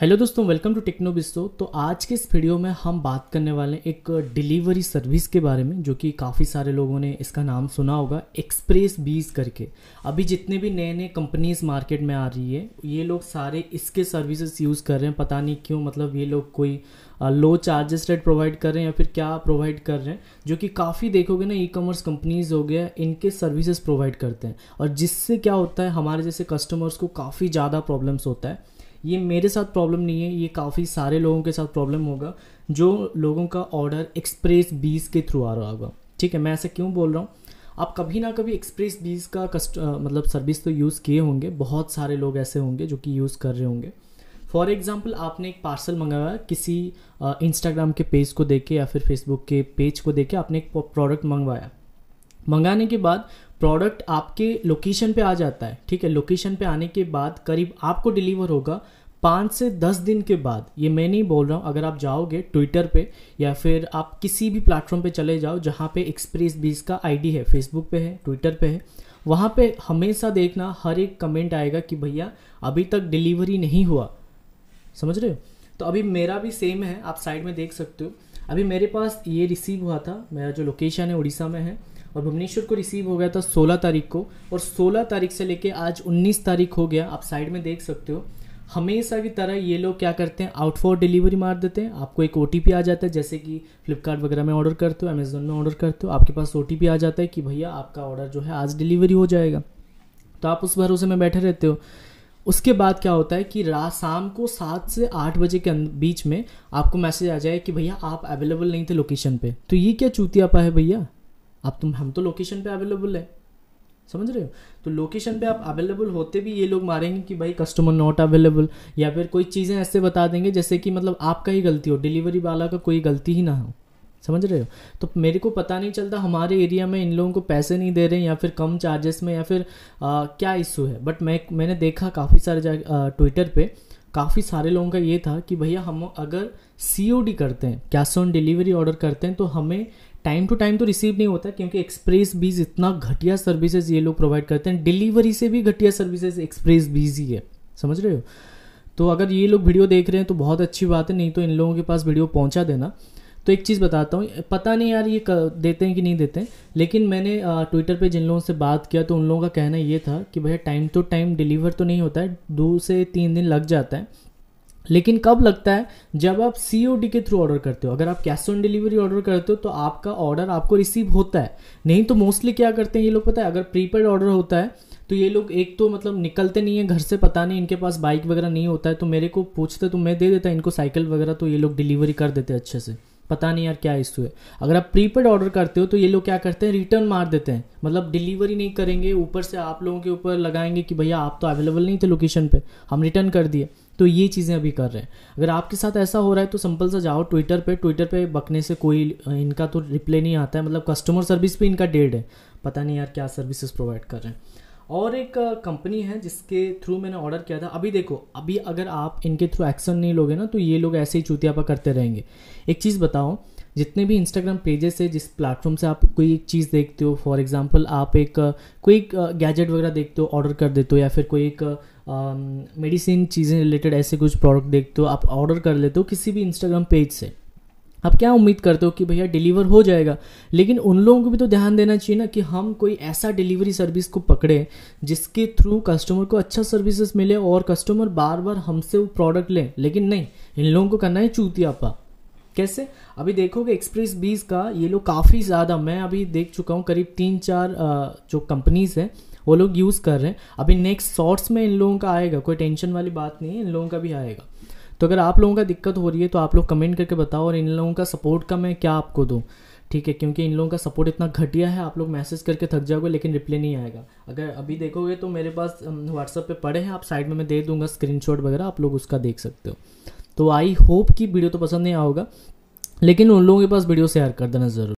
hello दोस्तों welcome to techno बिस्तो तो आज के इस वीडियो में हम बात करने वाले हैं एक डिलीवरी सर्विस के बारे में जो कि काफ़ी सारे लोगों ने इसका नाम सुना होगा एक्सप्रेस बीज करके अभी जितने भी नए नए कंपनीज मार्केट में आ रही है ये लोग सारे इसके सर्विसेज यूज़ कर रहे हैं पता नहीं क्यों मतलब ये लोग कोई लो चार्जेस रेट प्रोवाइड कर रहे हैं या फिर क्या प्रोवाइड कर रहे हैं जो कि काफ़ी देखोगे ना ई कॉमर्स कंपनीज हो गया इनके सर्विसेज प्रोवाइड करते हैं और जिससे क्या होता है हमारे जैसे कस्टमर्स को काफ़ी ज़्यादा प्रॉब्लम्स होता है ये मेरे साथ प्रॉब्लम नहीं है ये काफ़ी सारे लोगों के साथ प्रॉब्लम होगा जो लोगों का ऑर्डर एक्सप्रेस बीस के थ्रू आ रहा होगा ठीक है मैं ऐसे क्यों बोल रहा हूँ आप कभी ना कभी एक्सप्रेस बीस का कस्ट मतलब सर्विस तो यूज़ किए होंगे बहुत सारे लोग ऐसे होंगे जो कि यूज़ कर रहे होंगे फॉर एग्ज़ाम्पल आपने एक पार्सल मंगाया किसी इंस्टाग्राम के पेज को देख के या फिर फेसबुक के पेज को देख के आपने एक प्रोडक्ट मंगवाया मंगाने के बाद प्रोडक्ट आपके लोकेशन पे आ जाता है ठीक है लोकेशन पे आने के बाद करीब आपको डिलीवर होगा पाँच से दस दिन के बाद ये मैं नहीं बोल रहा हूँ अगर आप जाओगे ट्विटर पे या फिर आप किसी भी प्लेटफॉर्म पे चले जाओ जहाँ पे एक्सप्रेस बीज का आईडी है फेसबुक पे है ट्विटर पे है वहाँ पे हमेशा देखना हर एक कमेंट आएगा कि भैया अभी तक डिलीवरी नहीं हुआ समझ रहे हो तो अभी मेरा भी सेम है आप साइड में देख सकते हो अभी मेरे पास ये रिसीव हुआ था मेरा जो लोकेशन है उड़ीसा में है और भुवनेश्वर को रिसीव हो गया था सोलह तारीख को और सोलह तारीख से लेके आज उन्नीस तारीख हो गया आप साइड में देख सकते हो हमेशा की तरह ये लोग क्या करते हैं आउट फॉर डिलीवरी मार देते हैं आपको एक ओ आ जाता है जैसे कि फ्लिपकार्ट वगैरह में ऑर्डर करते हो अमेजोन में ऑर्डर करते हो आपके पास ओ आ जाता है कि भैया आपका ऑर्डर जो है आज डिलीवरी हो जाएगा तो आप उस भरोसे में बैठे रहते हो उसके बाद क्या होता है कि रात शाम को सात से आठ बजे के अं-, बीच में आपको मैसेज आ जाए कि भैया आप अवेलेबल नहीं थे लोकेशन पे तो ये क्या पा है भैया अब तुम हम तो लोकेशन पे अवेलेबल है समझ रहे हो तो लोकेशन पे आप अवेलेबल होते भी ये लोग मारेंगे कि भाई कस्टमर नॉट अवेलेबल या फिर कोई चीज़ें ऐसे बता देंगे जैसे कि मतलब आपका ही गलती हो डिलीवरी वाला का कोई गलती ही ना हो समझ रहे हो तो मेरे को पता नहीं चलता हमारे एरिया में इन लोगों को पैसे नहीं दे रहे हैं या फिर कम चार्जेस में या फिर आ, क्या इशू है बट मैं मैंने देखा काफ़ी सारे ट्विटर पे काफ़ी सारे लोगों का ये था कि भैया हम अगर सी करते हैं कैश ऑन डिलीवरी ऑर्डर करते हैं तो हमें टाइम टू टाइम तो रिसीव नहीं होता क्योंकि एक्सप्रेस बीज इतना घटिया सर्विसेज ये लोग प्रोवाइड करते हैं डिलीवरी से भी घटिया सर्विसेज एक्सप्रेस बीज ही है समझ रहे हो तो अगर ये लोग वीडियो देख रहे हैं तो बहुत अच्छी बात है नहीं तो इन लोगों के पास वीडियो पहुंचा देना तो एक चीज़ बताता हूँ पता नहीं यार ये देते हैं कि नहीं देते हैं लेकिन मैंने ट्विटर पे जिन लोगों से बात किया तो उन लोगों का कहना ये था कि भैया टाइम टू टाइम डिलीवर तो नहीं होता है दो से तीन दिन लग जाता है लेकिन कब लगता है जब आप सी के थ्रू ऑर्डर करते हो अगर आप कैश ऑन डिलीवरी ऑर्डर करते हो तो आपका ऑर्डर आपको रिसीव होता है नहीं तो मोस्टली क्या करते हैं ये लोग पता है अगर प्रीपेड ऑर्डर होता है तो ये लोग एक तो मतलब निकलते नहीं है घर से पता नहीं इनके पास बाइक वगैरह नहीं होता है तो मेरे को पूछते तो मैं दे देता इनको साइकिल वगैरह तो ये लोग डिलीवरी कर देते अच्छे से पता नहीं यार क्या इश्यू है अगर आप प्रीपेड ऑर्डर करते हो तो ये लोग क्या करते हैं रिटर्न मार देते हैं मतलब डिलीवरी नहीं करेंगे ऊपर से आप लोगों के ऊपर लगाएंगे कि भैया आप तो अवेलेबल नहीं थे लोकेशन पे हम रिटर्न कर दिए तो ये चीज़ें अभी कर रहे हैं अगर आपके साथ ऐसा हो रहा है तो सिंपल सा जाओ ट्विटर पे ट्विटर पे बकने से कोई इनका तो रिप्लाई नहीं आता है मतलब कस्टमर सर्विस पे इनका डेड है पता नहीं यार क्या सर्विसेज प्रोवाइड कर रहे हैं और एक कंपनी है जिसके थ्रू मैंने ऑर्डर किया था अभी देखो अभी अगर आप इनके थ्रू एक्शन नहीं लोगे ना तो ये लोग ऐसे ही पर करते रहेंगे एक चीज़ बताओ जितने भी इंस्टाग्राम पेजेस है जिस प्लेटफॉर्म से आप कोई एक चीज़ देखते हो फॉर एग्जांपल आप एक कोई गैजेट वगैरह देखते हो ऑर्डर कर देते हो या फिर कोई एक मेडिसिन चीज़ें रिलेटेड ऐसे कुछ प्रोडक्ट देखते हो आप ऑर्डर कर लेते हो किसी भी इंस्टाग्राम पेज से आप क्या उम्मीद करते हो कि भैया डिलीवर हो जाएगा लेकिन उन लोगों को भी तो ध्यान देना चाहिए ना कि हम कोई ऐसा डिलीवरी सर्विस को पकड़े जिसके थ्रू कस्टमर को अच्छा सर्विसेज मिले और कस्टमर बार बार हमसे वो प्रोडक्ट लें लेकिन नहीं इन लोगों को करना है चूतियापा कैसे अभी देखोगे एक्सप्रेस बीज का ये लोग काफ़ी ज़्यादा मैं अभी देख चुका हूँ करीब तीन चार जो कंपनीज़ हैं वो लोग यूज़ कर रहे हैं अभी नेक्स्ट शॉर्ट्स में इन लोगों का आएगा कोई टेंशन वाली बात नहीं है इन लोगों का भी आएगा तो अगर आप लोगों का दिक्कत हो रही है तो आप लोग कमेंट करके बताओ और इन लोगों का सपोर्ट का मैं क्या आपको दूँ ठीक है क्योंकि इन लोगों का सपोर्ट इतना घटिया है आप लोग मैसेज करके थक जाओगे लेकिन रिप्लाई नहीं आएगा अगर अभी देखोगे तो मेरे पास व्हाट्सअप पे पड़े हैं आप साइड में मैं दे दूंगा स्क्रीनशॉट वगैरह आप लोग उसका देख सकते हो तो आई होप कि वीडियो तो पसंद नहीं आया होगा लेकिन उन लोगों के पास वीडियो शेयर कर देना ज़रूर